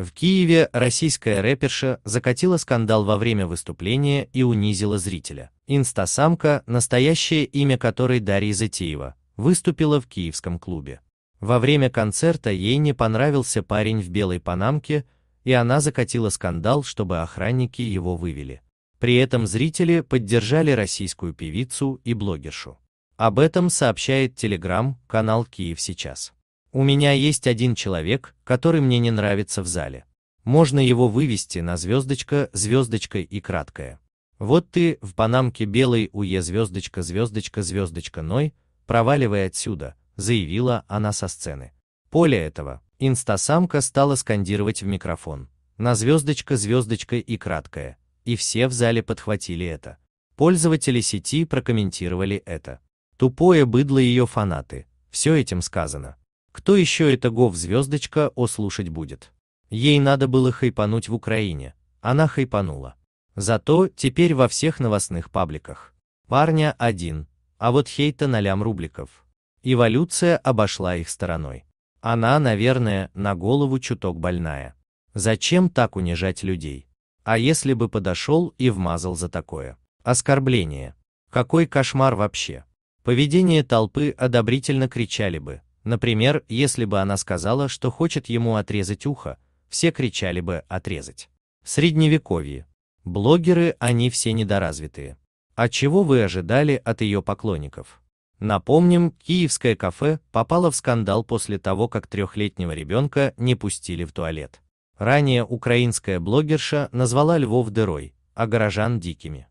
В Киеве российская рэперша закатила скандал во время выступления и унизила зрителя. Инстасамка, настоящее имя которой Дарья Затеева, выступила в киевском клубе. Во время концерта ей не понравился парень в белой панамке, и она закатила скандал, чтобы охранники его вывели. При этом зрители поддержали российскую певицу и блогершу. Об этом сообщает телеграм-канал Киев сейчас. У меня есть один человек, который мне не нравится в зале. Можно его вывести на звездочка, звездочка и краткое. Вот ты, в панамке белой уе звездочка, звездочка, звездочка Ной, проваливай отсюда, заявила она со сцены. Поле этого, инстасамка стала скандировать в микрофон. На звездочка, звездочка и краткое. И все в зале подхватили это. Пользователи сети прокомментировали это. Тупое быдло ее фанаты. Все этим сказано. Кто еще это Гов звездочка О слушать будет? Ей надо было хайпануть в Украине. Она хайпанула. Зато теперь во всех новостных пабликах. Парня один, а вот хейта на лям рубликов. Эволюция обошла их стороной. Она, наверное, на голову чуток больная. Зачем так унижать людей? А если бы подошел и вмазал за такое? Оскорбление. Какой кошмар вообще. Поведение толпы одобрительно кричали бы, Например, если бы она сказала, что хочет ему отрезать ухо, все кричали бы «отрезать». средневековье. Блогеры, они все недоразвитые. А чего вы ожидали от ее поклонников? Напомним, киевское кафе попало в скандал после того, как трехлетнего ребенка не пустили в туалет. Ранее украинская блогерша назвала львов дырой, а горожан дикими.